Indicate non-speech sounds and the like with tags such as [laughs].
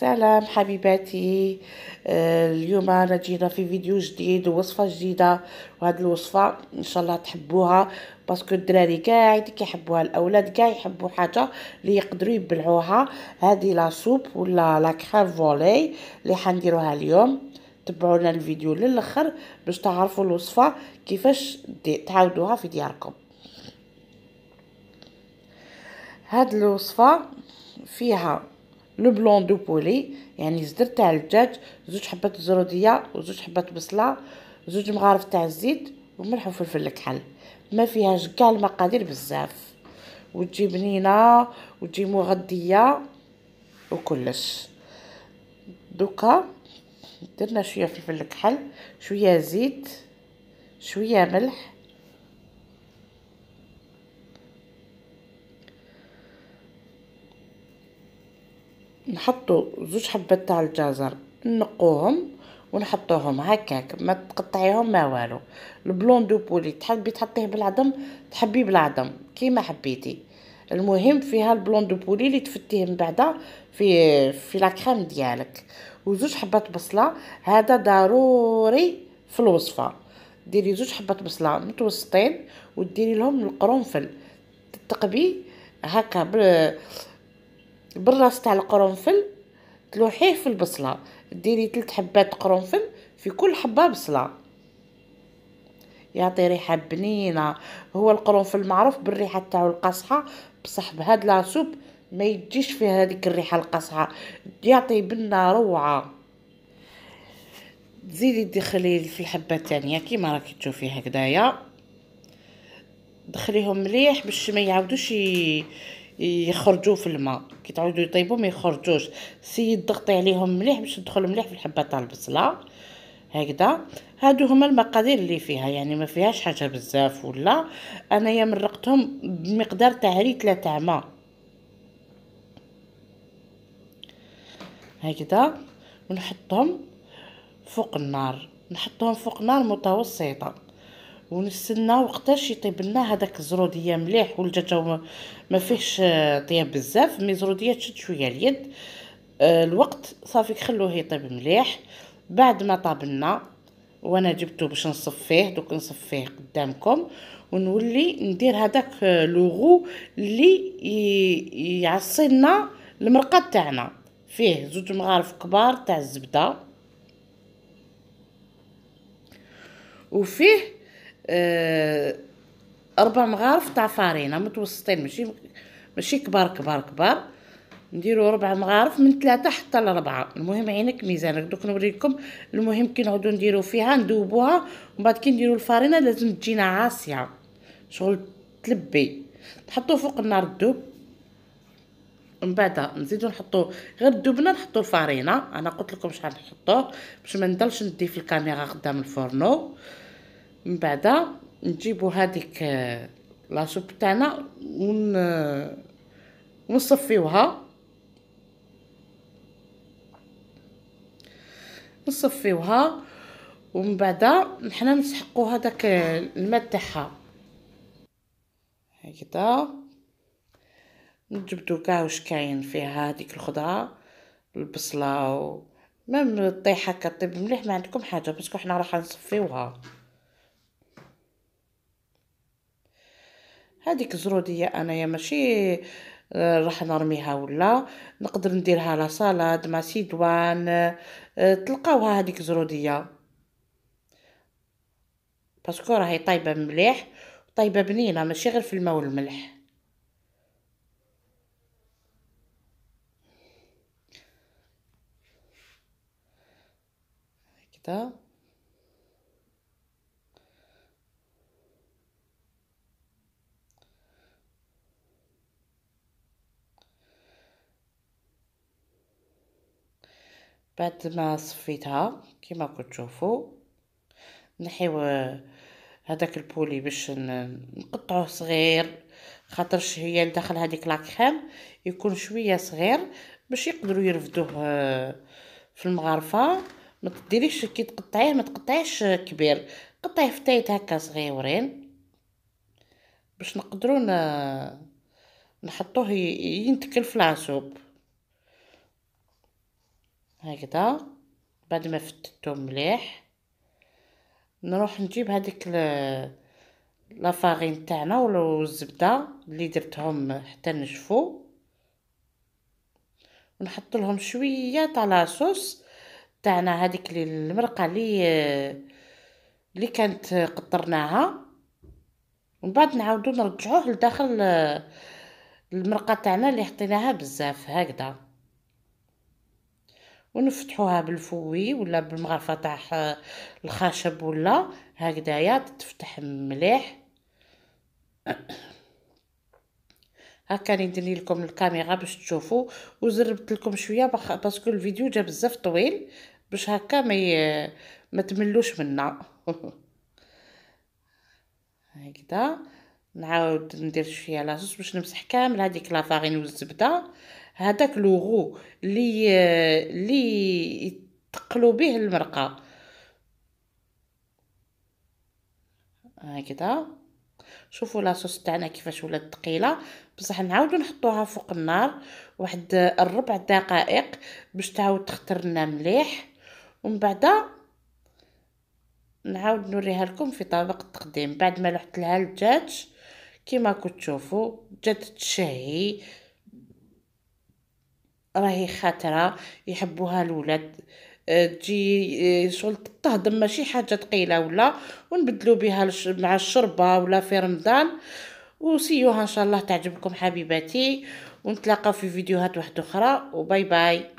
سلام حبيباتي آه، اليوم انا جينا في فيديو جديد ووصفه جديده وهاد الوصفه ان شاء الله تحبوها باسكو الدراري كاع كيحبوها الاولاد كاع يحبوا حاجه اللي يقدروا يبلعوها هذه لا سوب ولا لا فولي اللي حنديروها اليوم تبعونا الفيديو للاخر باش تعرفوا الوصفه كيفاش تعاودوها في دياركم هذه الوصفه فيها لو بلون دو بولي يعني زدر تاع الدجاج زوج حبات زروديه وزوج حبات بصله زوج مغارف تاع الزيت وملح وفلفل الكحل ما فيهاش كاع المقادير بزاف وتجي بنينه وتجي مغذيه وكلش دوكا درنا شويه فلفل الكحل شويه زيت شويه ملح نحطو زوج حبات تاع الجزر نقوهم ونحطوهم هكاك ما تقطعيهم ما والو البلون دو بولي تحبي تحطيه بالعظم تحبيه بالعظم كيما حبيتي المهم فيها البلون دو بولي اللي تفتيه من بعد في في لاكريم ديالك وزوج حبات بصله هذا ضروري في الوصفه ديري زوج حبات بصله متوسطين وديري لهم القرنفل تقبي هكا البراس تاع القرنفل تلوحيه في البصله ديري ثلاث حبات قرنفل في كل حبه بصله يعطي ريحه بنينه هو القرنفل معروف بالريحه تاعو القاصحه بصح بهاد لاسوب ما يجيش فيها هذيك الريحه القاصحه يعطي بنه روعه تزيدي تدخلي في الحبه الثانيه كيما راكي تشوفي هكذايا دخليهم مليح باش ما يعاودوش يخرجوا في الماء كي تعودوا يطيبوا ما يخرجوش السيد ضغطي عليهم مليح باش تدخل مليح في الحبه تاع البصله هكذا هادو هما المقادير اللي فيها يعني ما فيهاش حاجه بزاف ولا انايا مرقتهم بمقدار تاع ريتله تاع ماء هكذا ونحطهم فوق النار نحطهم فوق نار متوسطه ونستنى وقتاش يطيب لنا هذاك الزروديه مليح والدجاجه ما فيهش آه، طياب بزاف مي زروديه تشد شويه اليد آه، الوقت صافي خلوه يطيب مليح بعد ما طاب لنا وانا جبته باش نصفيه دوك نصفيه قدامكم ونولي ندير هذاك آه، لوغو اللي يعصي لنا المرقه تاعنا فيه زوج مغارف كبار تاع الزبده وفيه آه، اربع مغارف تاع فارينه متوسطين ماشي ماشي كبار كبار كبار نديرو ربع مغارف من ثلاثة حتى لربعة المهم عينك ميزانك دوك نوريكم المهم كي نعودو نديرو فيها ندوبوها ومن بعد كي نديرو الفارينة لازم تجينا عاصية شغل تلبي تحطو فوق النار الدوب من بعد نزيدو نحطو غير دوبنا نحطو الفارينة انا قلت لكم شحال نحطوه باش ما ندي في الكاميرا قدام الفرنو من بعد نجيبو هذيك آه، لا تاعنا ون آه، نصفيوها نصفيوها ومن بعد حنا نسحقو هذاك آه، الماء تاعها هكذا نجبدو كاع واش كاين فيها هذيك الخضره البصله و مام الطيحه كطيب مليح ما عندكم حاجه باسكو حنا راح نصفيوها هذيك زروديه انايا ماشي آه، راح نرميها ولا نقدر نديرها لا سالاد مع سيدوان آه، تلقاوها هذيك زروديه باسكو راهي طايبه مليح طايبه بنينه ماشي غير في الماء والملح كده بعد ما صفيتها كما تشوفوا نحيو هذاك البولي باش نقطعوه صغير خاطر هي لداخل هذيك لاكريم يكون شويه صغير باش يقدروا يرفدوه في المغرفه ما تديريش كي تقطعيه ما تقطعيش كبير قطعيه فتايت هكا صغيورين باش نقدروا نحطوه ينتكل في العصوب هكذا بعد ما فتتو مليح نروح نجيب هذيك لافارين تاعنا ولا الزبده اللي درتهم حتى نشفو ونحط لهم شويه تاع لاصوص تاعنا هذيك المرقه اللي اللي كانت قطرناها ومن بعد نعاودو نرجعوه لداخل المرقه تاعنا اللي حطيناها بزاف هكذا ونفتحوها بالفوي ولا بالمغرفه تاع الخشب ولا هكذايا تتفتح مليح [clears throat] هكا راني ندير لكم الكاميرا باش تشوفوا وزربت لكم شويه بخ... باسكو الفيديو جا بزاف طويل باش هكا ما ي... ما تملوش منا [laughs] هكذا نعاود ندير شويه لاصوص باش نمسح كامل هذيك لافارين والزبده هذاك لوغو اللي آه، اللي يتقلو به المرقه هكذا شوفوا لاصوص تاعنا كيفاش ولات ثقيله بصح نعاودو نحطوها فوق النار واحد الربع دقائق باش تعاود تخترنا مليح ومن بعد نعاود نوريها لكم في طبق التقديم بعد ما لحت لها الدجاج كما تشوفوا جات تشهي راهي خاطره يحبوها الولاد آه، تجي آه، شغل تهضم ماشي حاجه ثقيله ولا ونبدلو بها مع الشربه ولا في رمضان وسيوها ان شاء الله تعجبكم حبيباتي ونتلاقاو في فيديوهات واحده اخرى وباي باي